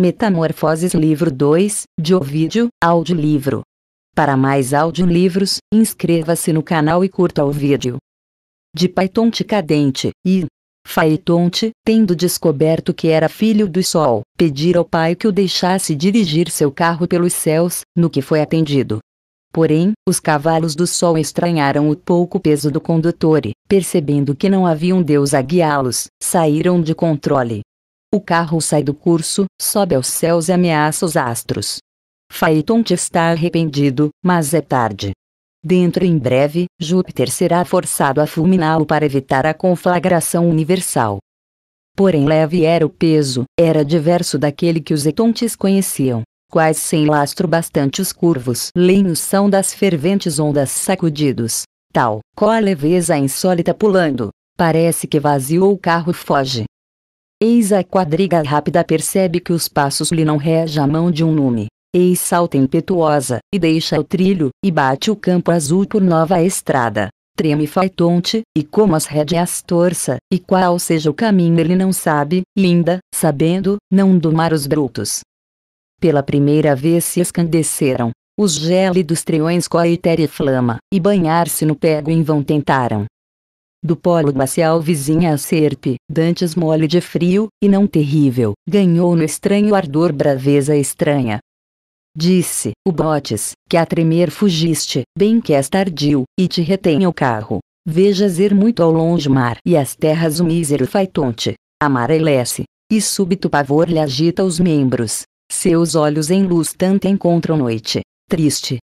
Metamorfoses Livro 2, de Ovídio, audiolivro. Para mais audiolivros, inscreva-se no canal e curta o vídeo. De Paitonte Cadente, e Faetonte, tendo descoberto que era filho do Sol, pedir ao pai que o deixasse dirigir seu carro pelos céus, no que foi atendido. Porém, os cavalos do sol estranharam o pouco peso do condutor e, percebendo que não havia um deus a guiá-los, saíram de controle. O carro sai do curso, sobe aos céus e ameaça os astros. Phaeton está arrependido, mas é tarde. Dentro em breve, Júpiter será forçado a fulminá-lo para evitar a conflagração universal. Porém leve era o peso, era diverso daquele que os etontes conheciam. Quais sem lastro bastante os curvos lenhos são das ferventes ondas sacudidos. Tal, qual a leveza insólita pulando. Parece que vazio o carro foge, Eis a quadriga rápida percebe que os passos lhe não rege a mão de um nume. Eis salta impetuosa, e deixa o trilho, e bate o campo azul por nova estrada. Treme faitonte, e como as rédeas torça, e qual seja o caminho ele não sabe, Linda, ainda, sabendo, não domar os brutos. Pela primeira vez se escandeceram. Os gélidos treões coa e flama, e banhar-se no pego em vão tentaram do polo glacial vizinha a Serpe, dantes mole de frio, e não terrível, ganhou no estranho ardor braveza estranha. Disse, o Botes, que a tremer fugiste, bem que és tardio, e te retém o carro. Vejas ir muito ao longe o mar, e as terras o mísero faitonte. Amarelece, e súbito pavor lhe agita os membros. Seus olhos em luz tanta encontram noite, triste.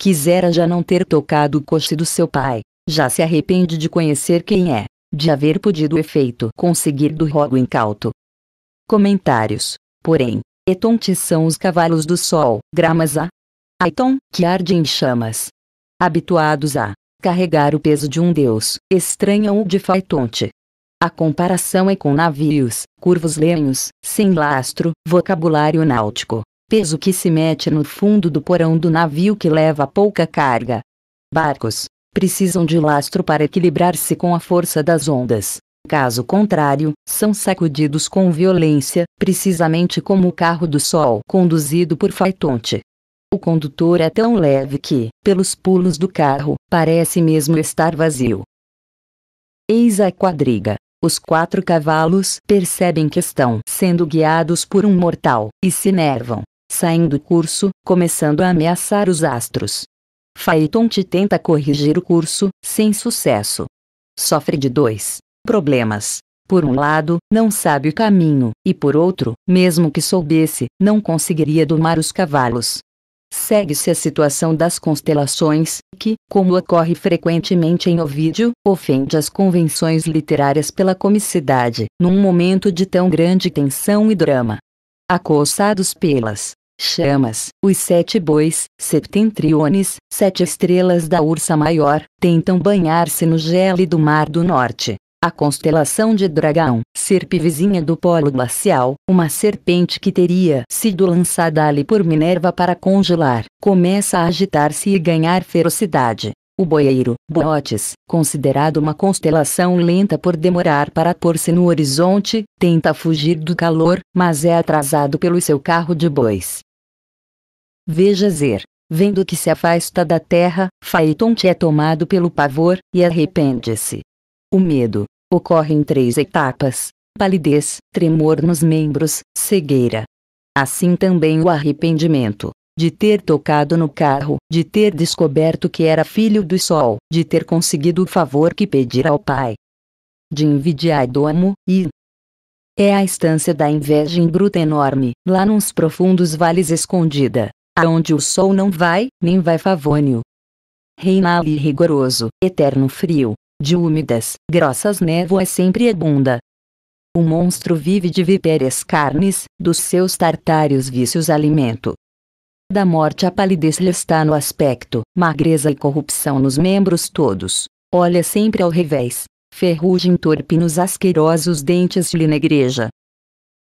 Quisera já não ter tocado o coche do seu pai, já se arrepende de conhecer quem é, de haver podido efeito conseguir do rogo incauto. Comentários. Porém, etontes são os cavalos do sol, gramas a Aiton, que arde em chamas. Habituados a carregar o peso de um deus, estranham-o de faitonte. A comparação é com navios, curvos lenhos, sem lastro, vocabulário náutico. Peso que se mete no fundo do porão do navio que leva pouca carga. Barcos, precisam de lastro para equilibrar-se com a força das ondas. Caso contrário, são sacudidos com violência, precisamente como o carro do Sol conduzido por Faitonte. O condutor é tão leve que, pelos pulos do carro, parece mesmo estar vazio. Eis a quadriga. Os quatro cavalos percebem que estão sendo guiados por um mortal, e se nervam, saindo do curso, começando a ameaçar os astros. Phaeton te tenta corrigir o curso, sem sucesso. Sofre de dois problemas. Por um lado, não sabe o caminho, e por outro, mesmo que soubesse, não conseguiria domar os cavalos. Segue-se a situação das constelações, que, como ocorre frequentemente em Ovídio, ofende as convenções literárias pela comicidade, num momento de tão grande tensão e drama. Acossados pelas Chamas, os sete bois, septentriones, sete estrelas da Ursa Maior, tentam banhar-se no gelo do Mar do Norte. A constelação de Dragão, serpe vizinha do polo glacial, uma serpente que teria sido lançada ali por Minerva para congelar, começa a agitar-se e ganhar ferocidade. O boeiro, (Bootes), considerado uma constelação lenta por demorar para pôr-se no horizonte, tenta fugir do calor, mas é atrasado pelo seu carro de bois. Veja Zer, vendo que se afasta da terra, Phaeton te é tomado pelo pavor, e arrepende-se. O medo, ocorre em três etapas, palidez, tremor nos membros, cegueira. Assim também o arrependimento, de ter tocado no carro, de ter descoberto que era filho do sol, de ter conseguido o favor que pedira ao pai. De invidiar domo, e, é a instância da inveja em bruta enorme, lá nos profundos vales escondida, aonde o sol não vai, nem vai favônio. Reina ali rigoroso, eterno frio, de úmidas, grossas névoas sempre abunda. O monstro vive de vipérias carnes, dos seus tartários vícios alimento. Da morte a palidez lhe está no aspecto, magreza e corrupção nos membros todos. Olha sempre ao revés, ferrugem torpe nos asquerosos dentes lhe negreja,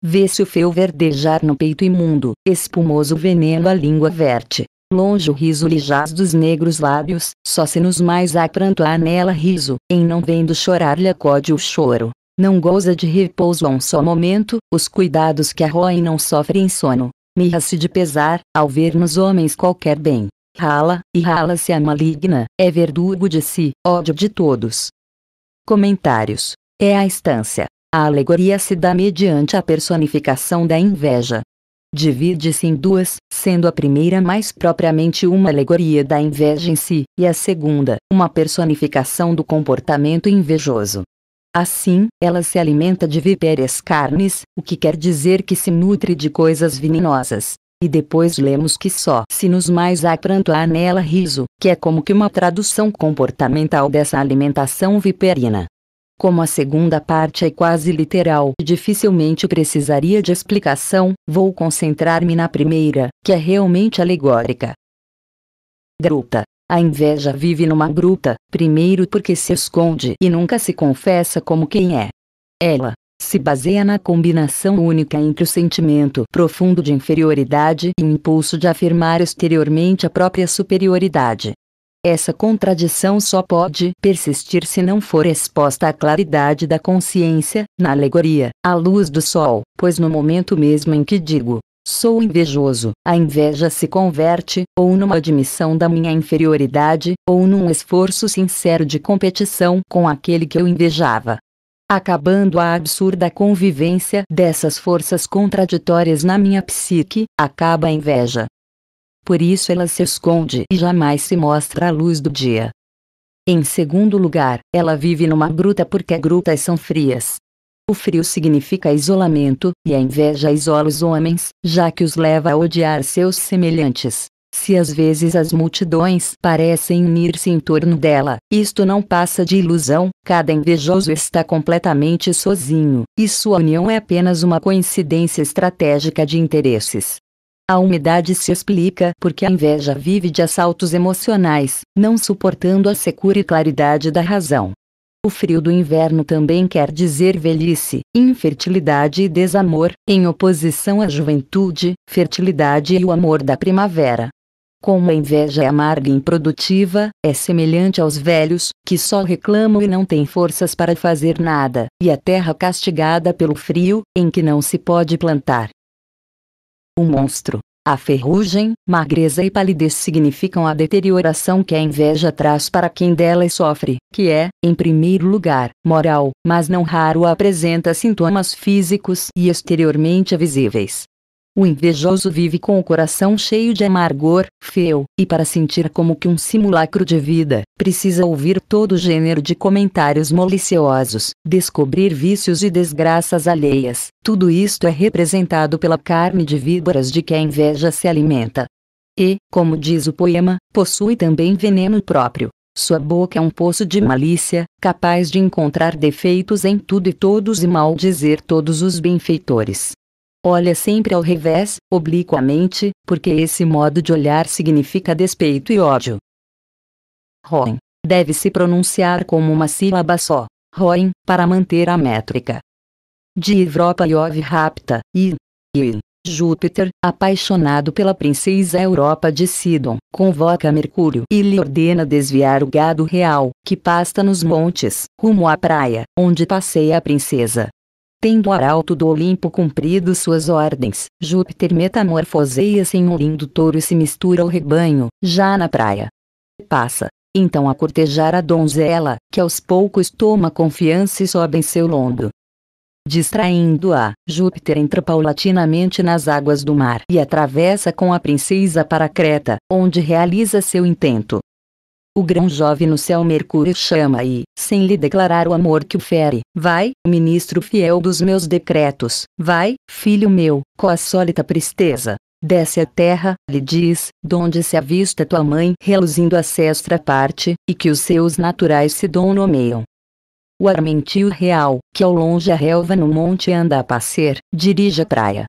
Vê-se o feu verdejar no peito imundo, espumoso veneno à língua verte. Longe o riso lhe jaz dos negros lábios, só se nos mais há pranto há nela riso, em não vendo chorar lhe acode o choro. Não goza de repouso a um só momento, os cuidados que arroem não sofrem sono. Mirra-se de pesar, ao ver nos homens qualquer bem. Rala, e rala-se a maligna, é verdugo de si, ódio de todos. Comentários. É a instância a alegoria se dá mediante a personificação da inveja. Divide-se em duas, sendo a primeira mais propriamente uma alegoria da inveja em si, e a segunda, uma personificação do comportamento invejoso. Assim, ela se alimenta de vipérias carnes, o que quer dizer que se nutre de coisas venenosas. E depois lemos que só se nos mais apranto há nela riso, que é como que uma tradução comportamental dessa alimentação viperina. Como a segunda parte é quase literal e dificilmente precisaria de explicação, vou concentrar-me na primeira, que é realmente alegórica. Gruta. A inveja vive numa gruta, primeiro porque se esconde e nunca se confessa como quem é. Ela se baseia na combinação única entre o sentimento profundo de inferioridade e o impulso de afirmar exteriormente a própria superioridade. Essa contradição só pode persistir se não for exposta à claridade da consciência, na alegoria, à luz do sol, pois no momento mesmo em que digo, sou invejoso, a inveja se converte, ou numa admissão da minha inferioridade, ou num esforço sincero de competição com aquele que eu invejava acabando a absurda convivência dessas forças contraditórias na minha psique, acaba a inveja por isso ela se esconde e jamais se mostra à luz do dia. Em segundo lugar, ela vive numa gruta porque grutas são frias. O frio significa isolamento, e a inveja isola os homens, já que os leva a odiar seus semelhantes. Se às vezes as multidões parecem unir-se em torno dela, isto não passa de ilusão, cada invejoso está completamente sozinho, e sua união é apenas uma coincidência estratégica de interesses. A umidade se explica porque a inveja vive de assaltos emocionais, não suportando a secura e claridade da razão. O frio do inverno também quer dizer velhice, infertilidade e desamor, em oposição à juventude, fertilidade e o amor da primavera. Como a inveja é amarga e improdutiva, é semelhante aos velhos, que só reclamam e não têm forças para fazer nada, e a terra castigada pelo frio, em que não se pode plantar, o monstro. A ferrugem, magreza e palidez significam a deterioração que a inveja traz para quem dela sofre, que é, em primeiro lugar, moral, mas não raro apresenta sintomas físicos e exteriormente visíveis. O invejoso vive com o coração cheio de amargor, feu, e para sentir como que um simulacro de vida, precisa ouvir todo gênero de comentários maliciosos, descobrir vícios e desgraças alheias. Tudo isto é representado pela carne de víboras de que a inveja se alimenta. E, como diz o poema, possui também veneno próprio. Sua boca é um poço de malícia, capaz de encontrar defeitos em tudo e todos e maldizer todos os benfeitores. Olha sempre ao revés, obliquamente, porque esse modo de olhar significa despeito e ódio. Roen. Deve se pronunciar como uma sílaba só, Roen, para manter a métrica. De Europa Iov Rapta, e, e Júpiter, apaixonado pela princesa Europa de Sidon, convoca Mercúrio e lhe ordena desviar o gado real, que pasta nos montes, rumo à praia, onde passeia a princesa tendo o arauto do Olimpo cumprido suas ordens, Júpiter metamorfoseia-se em um lindo touro e se mistura ao rebanho, já na praia. Passa, então a cortejar a donzela, que aos poucos toma confiança e sobe em seu lombo, Distraindo-a, Júpiter entra paulatinamente nas águas do mar e atravessa com a princesa para Creta, onde realiza seu intento. O grão jovem no céu Mercúrio chama e, sem lhe declarar o amor que o fere, vai, ministro fiel dos meus decretos, vai, filho meu, com a sólita tristeza. Desce à terra, lhe diz, donde se avista tua mãe reluzindo a sexta parte, e que os seus naturais se dom nomeiam. O armentio real, que ao longe a relva no monte anda a passear, dirige a praia,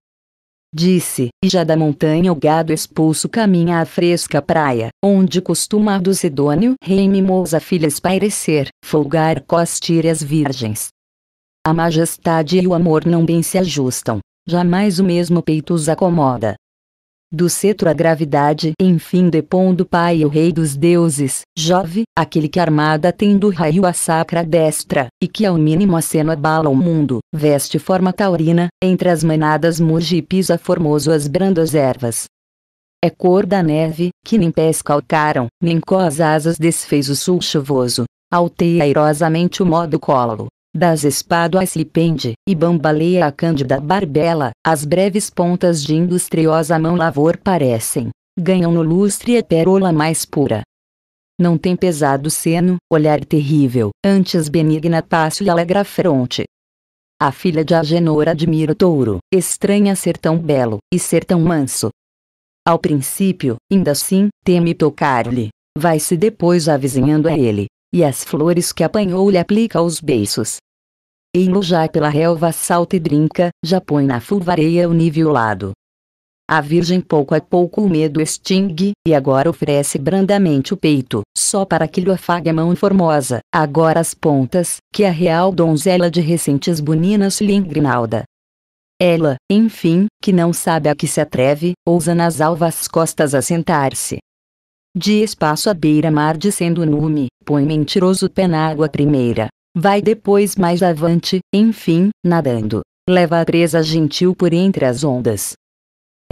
Disse, e já da montanha o gado expulso caminha à fresca praia, onde costuma do Sidônio rei mimosa filha espairecer, folgar costírias virgens. A majestade e o amor não bem se ajustam, jamais o mesmo peito os acomoda do cetro a gravidade, enfim depondo pai o rei dos deuses, Jove, aquele que é armada tem do raio a sacra destra, e que ao mínimo aceno abala o mundo, veste forma taurina, entre as manadas muge e pisa formoso as brandas ervas. É cor da neve, que nem pés calcaram, nem com as asas desfez o sul chuvoso, alteia airosamente o modo colo, das espáduas lhe pende, e bambaleia a cândida barbela, as breves pontas de industriosa mão lavor parecem, ganham no lustre a pérola mais pura. Não tem pesado seno, olhar terrível, antes benigna passo e alegra fronte. A filha de Agenor admira o touro, estranha ser tão belo, e ser tão manso. Ao princípio, ainda assim, teme tocar-lhe, vai-se depois avizinhando a ele, e as flores que apanhou lhe aplica aos beiços, Ei-lo já pela relva salta e drinca, já põe na fulvareia o nível lado. A virgem pouco a pouco o medo extingue, e agora oferece brandamente o peito, só para que lhe afague a mão formosa, agora as pontas, que a real donzela de recentes boninas lhe engrinalda. Ela, enfim, que não sabe a que se atreve, ousa nas alvas costas assentar-se. De espaço à beira-mar descendo o nume, põe mentiroso pé na água primeira, Vai depois mais avante, enfim, nadando. Leva a presa gentil por entre as ondas.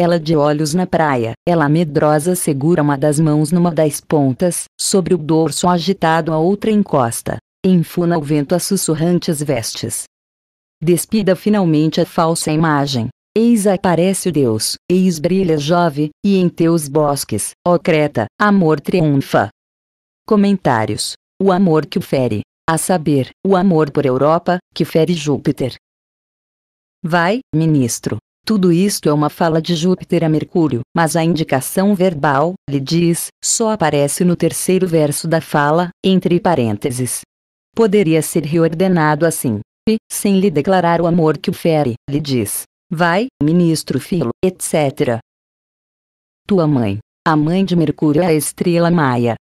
Ela de olhos na praia, ela medrosa segura uma das mãos numa das pontas, sobre o dorso agitado a outra encosta. Enfuna o vento as sussurrantes vestes. Despida finalmente a falsa imagem. Eis aparece o Deus, eis brilha Jove, e em teus bosques, ó Creta, amor triunfa. Comentários. O amor que o fere, a saber, o amor por Europa, que fere Júpiter. Vai, ministro. Tudo isto é uma fala de Júpiter a Mercúrio, mas a indicação verbal, lhe diz, só aparece no terceiro verso da fala, entre parênteses. Poderia ser reordenado assim: E, sem lhe declarar o amor que o fere, lhe diz: Vai, ministro Filo, etc. Tua mãe. A mãe de Mercúrio é a estrela Maia,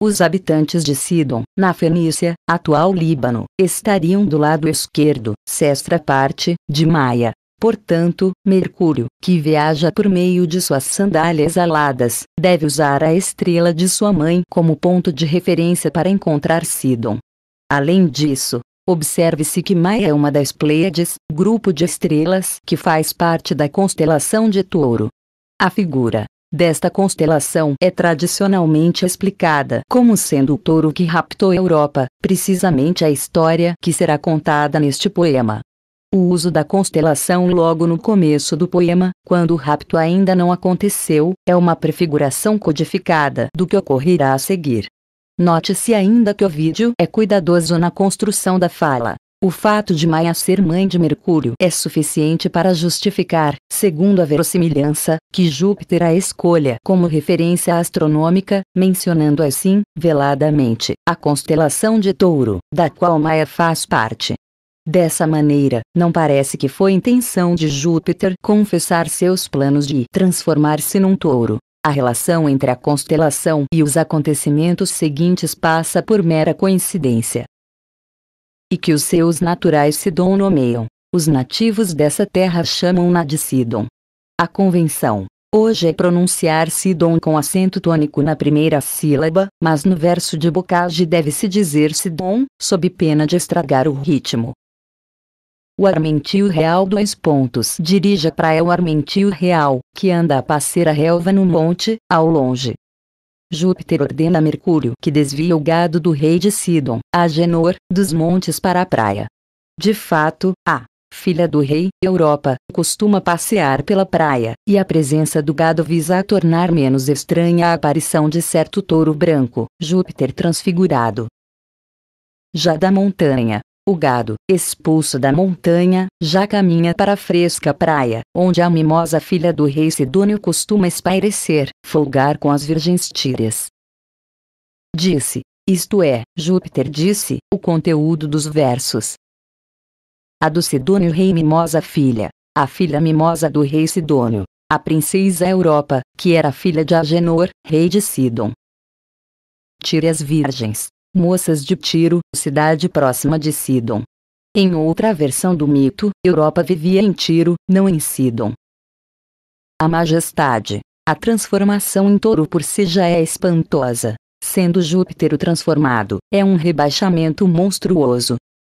os habitantes de Sidon, na Fenícia, atual Líbano, estariam do lado esquerdo, sexta parte, de Maia. Portanto, Mercúrio, que viaja por meio de suas sandálias aladas, deve usar a estrela de sua mãe como ponto de referência para encontrar Sidon. Além disso, observe-se que Maia é uma das Pleiades, grupo de estrelas que faz parte da constelação de Touro. A figura desta constelação é tradicionalmente explicada como sendo o touro que raptou a Europa, precisamente a história que será contada neste poema. O uso da constelação logo no começo do poema, quando o rapto ainda não aconteceu, é uma prefiguração codificada do que ocorrerá a seguir. Note-se ainda que o vídeo é cuidadoso na construção da fala, o fato de Maia ser mãe de Mercúrio é suficiente para justificar, segundo a verossimilhança, que Júpiter a escolha como referência astronômica, mencionando assim, veladamente, a constelação de Touro, da qual Maia faz parte. Dessa maneira, não parece que foi intenção de Júpiter confessar seus planos de transformar-se num touro. A relação entre a constelação e os acontecimentos seguintes passa por mera coincidência e que os seus naturais Sidon nomeiam. Os nativos dessa terra chamam-na de Sidon. A convenção, hoje é pronunciar Sidon com acento tônico na primeira sílaba, mas no verso de Bocage deve-se dizer Sidon, sob pena de estragar o ritmo. O Armentio Real 2 pontos dirija para praia o Armentio Real, que anda a passear a relva no monte, ao longe, Júpiter ordena a Mercúrio que desvie o gado do rei de Sidon, Agenor, dos montes para a praia. De fato, a filha do rei, Europa, costuma passear pela praia, e a presença do gado visa a tornar menos estranha a aparição de certo touro branco, Júpiter transfigurado. Já da montanha, o gado, expulso da montanha, já caminha para a fresca praia, onde a mimosa filha do rei Sidônio costuma espairecer, folgar com as virgens tírias. Disse, isto é, Júpiter disse, o conteúdo dos versos. A do Sidônio rei mimosa filha, a filha mimosa do rei Sidônio, a princesa Europa, que era filha de Agenor, rei de Sidon. Tírias virgens, Moças de Tiro, cidade próxima de Sidon. Em outra versão do mito, Europa vivia em Tiro, não em Sidon. A majestade. A transformação em touro por si já é espantosa. Sendo Júpiter transformado, é um rebaixamento monstruoso,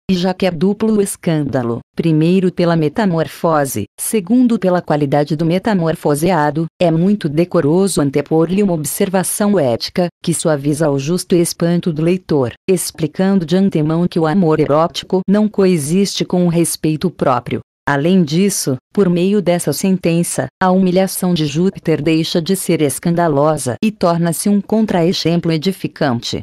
e já que é duplo escândalo, primeiro pela metamorfose, segundo pela qualidade do metamorfoseado, é muito decoroso antepor-lhe uma observação ética, que suaviza ao justo espanto do leitor, explicando de antemão que o amor erótico não coexiste com o respeito próprio. Além disso, por meio dessa sentença, a humilhação de Júpiter deixa de ser escandalosa e torna-se um contra-exemplo edificante.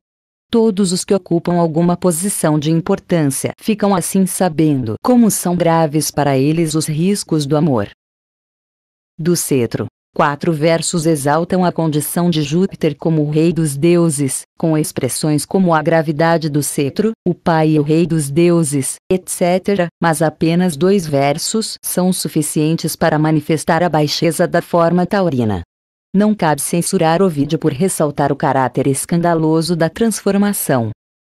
Todos os que ocupam alguma posição de importância ficam assim sabendo como são graves para eles os riscos do amor. Do cetro. Quatro versos exaltam a condição de Júpiter como o rei dos deuses, com expressões como a gravidade do cetro, o pai e o rei dos deuses, etc., mas apenas dois versos são suficientes para manifestar a baixeza da forma taurina. Não cabe censurar o vídeo por ressaltar o caráter escandaloso da transformação.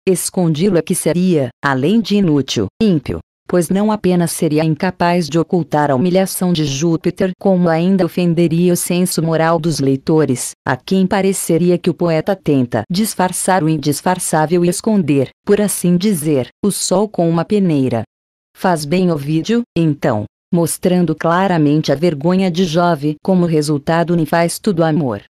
Escondi-lo é que seria, além de inútil, ímpio, pois não apenas seria incapaz de ocultar a humilhação de Júpiter, como ainda ofenderia o senso moral dos leitores, a quem pareceria que o poeta tenta disfarçar o indisfarçável e esconder, por assim dizer, o sol com uma peneira. Faz bem o vídeo, então, mostrando claramente a vergonha de Jove como resultado nefasto do amor.